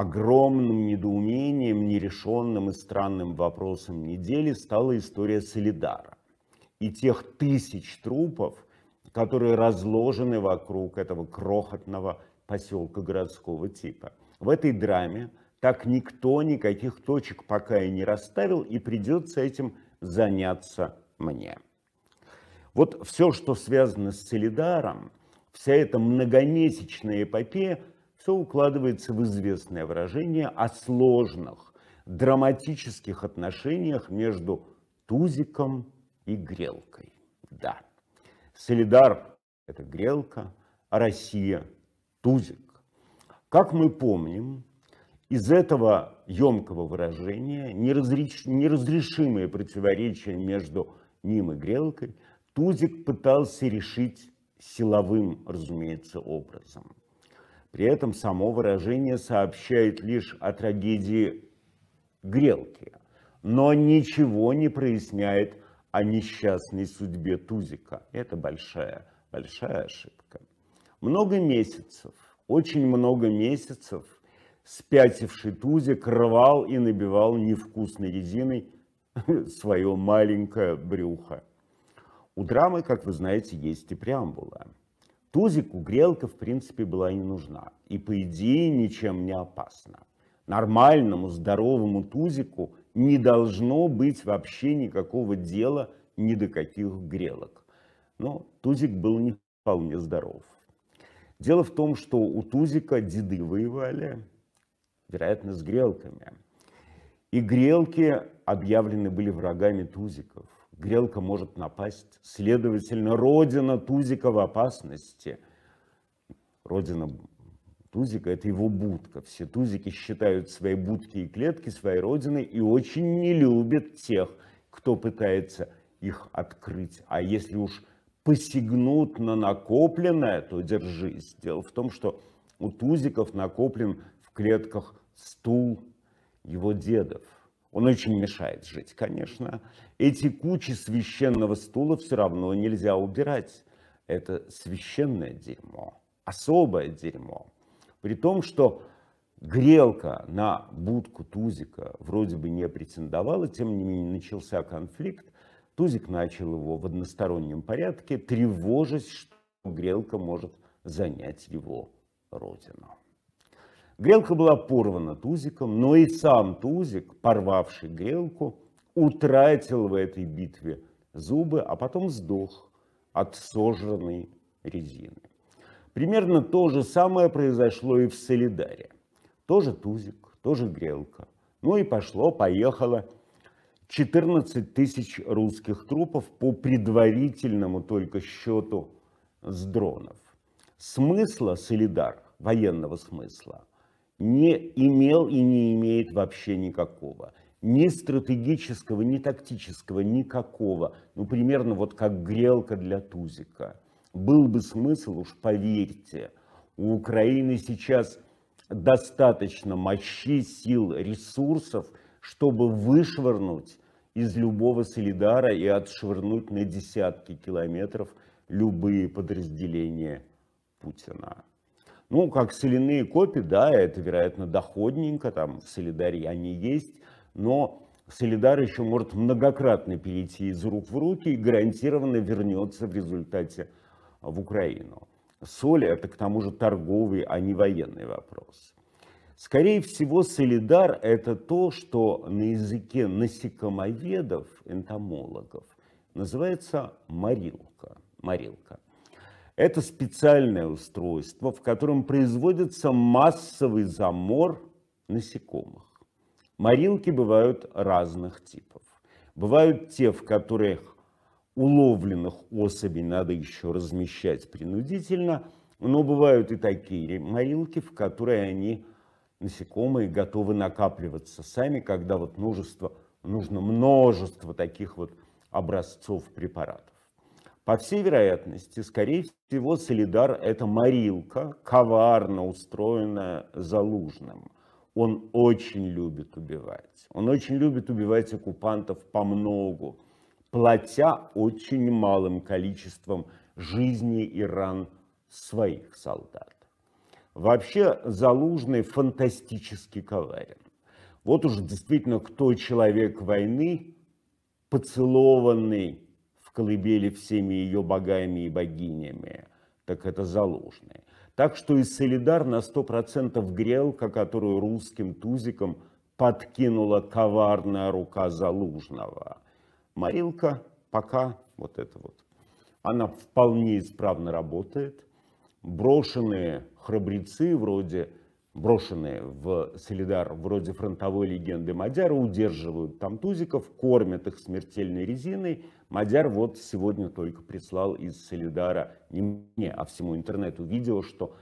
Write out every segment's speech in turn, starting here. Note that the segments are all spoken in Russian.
Огромным недоумением, нерешенным и странным вопросом недели стала история Солидара и тех тысяч трупов, которые разложены вокруг этого крохотного поселка городского типа. В этой драме так никто никаких точек пока и не расставил, и придется этим заняться мне. Вот все, что связано с Солидаром, вся эта многомесячная эпопея все укладывается в известное выражение о сложных, драматических отношениях между тузиком и грелкой. Да, Солидар – это грелка, а Россия – тузик. Как мы помним, из этого емкого выражения неразреш... неразрешимые противоречия между ним и грелкой Тузик пытался решить силовым, разумеется, образом – при этом само выражение сообщает лишь о трагедии Грелки, но ничего не проясняет о несчастной судьбе Тузика. Это большая, большая ошибка. Много месяцев, очень много месяцев спятивший Тузик рвал и набивал невкусной резиной свое маленькое брюхо. У драмы, как вы знаете, есть и преамбула – Тузику грелка, в принципе, была не нужна. И, по идее, ничем не опасна. Нормальному, здоровому Тузику не должно быть вообще никакого дела ни до каких грелок. Но Тузик был не вполне здоров. Дело в том, что у Тузика деды воевали, вероятно, с грелками. И грелки объявлены были врагами Тузиков. Грелка может напасть. Следовательно, родина Тузика в опасности. Родина Тузика – это его будка. Все Тузики считают свои будки и клетки своей родиной и очень не любят тех, кто пытается их открыть. А если уж посягнут на накопленное, то держись. Дело в том, что у Тузиков накоплен в клетках стул его дедов. Он очень мешает жить, конечно. Эти кучи священного стула все равно нельзя убирать. Это священное дерьмо, особое дерьмо. При том, что грелка на будку Тузика вроде бы не претендовала, тем не менее начался конфликт. Тузик начал его в одностороннем порядке, тревожась, что грелка может занять его родину. Грелка была порвана Тузиком, но и сам Тузик, порвавший грелку, утратил в этой битве зубы, а потом сдох от сожранной резины. Примерно то же самое произошло и в Солидаре. Тоже Тузик, тоже грелка. Ну и пошло, поехало 14 тысяч русских трупов по предварительному только счету с дронов. Смысла Солидар, военного смысла – не имел и не имеет вообще никакого. Ни стратегического, ни тактического, никакого. Ну, примерно вот как грелка для тузика. Был бы смысл, уж поверьте, у Украины сейчас достаточно мощи, сил, ресурсов, чтобы вышвырнуть из любого солидара и отшвырнуть на десятки километров любые подразделения Путина. Ну, как соляные копии, да, это, вероятно, доходненько, там в солидарии они есть, но солидар еще может многократно перейти из рук в руки и гарантированно вернется в результате в Украину. Соль – это, к тому же, торговый, а не военный вопрос. Скорее всего, солидар – это то, что на языке насекомоведов, энтомологов, называется морилка. морилка. Это специальное устройство, в котором производится массовый замор насекомых. Морилки бывают разных типов. Бывают те, в которых уловленных особей надо еще размещать принудительно, но бывают и такие морилки, в которые они, насекомые, готовы накапливаться сами, когда вот множество, нужно множество таких вот образцов препаратов. По всей вероятности, скорее всего, Солидар – это морилка, коварно устроенная Залужным. Он очень любит убивать. Он очень любит убивать оккупантов по многу, платя очень малым количеством жизни и ран своих солдат. Вообще Залужный фантастически коварен. Вот уж действительно кто человек войны, поцелованный колыбели всеми ее богами и богинями, так это заложные. Так что и солидар на 100% грелка, которую русским тузиком подкинула коварная рука Залужного. Марилка пока вот это вот. Она вполне исправно работает. Брошенные храбрецы вроде брошенные в Солидар вроде фронтовой легенды Мадяра, удерживают там тузиков, кормят их смертельной резиной. Мадяр вот сегодня только прислал из Солидара не мне, а всему интернету видео, что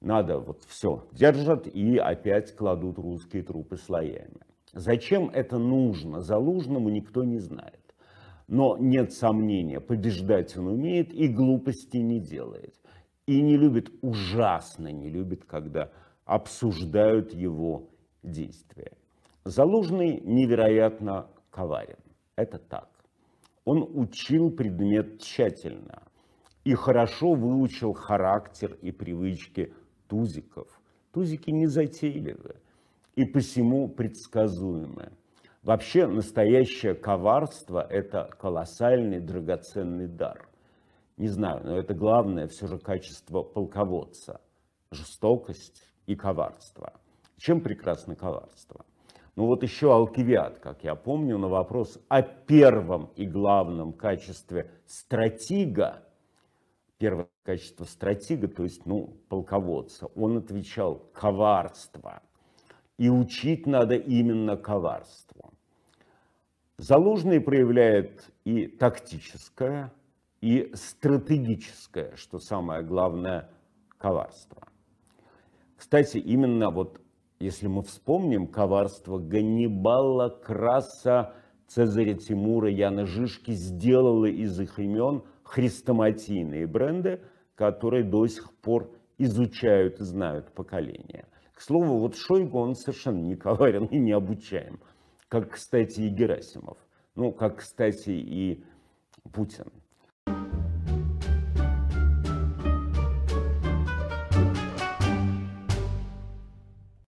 надо вот все держат и опять кладут русские трупы слоями. Зачем это нужно Залужному, никто не знает. Но нет сомнения, побеждать он умеет и глупости не делает. И не любит, ужасно не любит, когда обсуждают его действия. Залужный невероятно коварен. Это так. Он учил предмет тщательно и хорошо выучил характер и привычки тузиков. Тузики не затейливы и посему предсказуемы. Вообще настоящее коварство – это колоссальный драгоценный дар. Не знаю, но это главное все же качество полководца. Жестокость, и коварство. Чем прекрасно коварство? Ну вот еще Алкивиад, как я помню, на вопрос о первом и главном качестве стратега, первое качество стратега, то есть, ну, полководца, он отвечал «коварство». И учить надо именно коварству. Залужный проявляет и тактическое, и стратегическое, что самое главное, коварство. Кстати, именно вот если мы вспомним коварство Ганнибала, Краса, Цезаря Тимура, Яна Жишки, сделала из их имен хрестоматийные бренды, которые до сих пор изучают и знают поколения. К слову, вот Шойгу он совершенно не коварен и не обучаем, как, кстати, и Герасимов, ну, как, кстати, и Путин.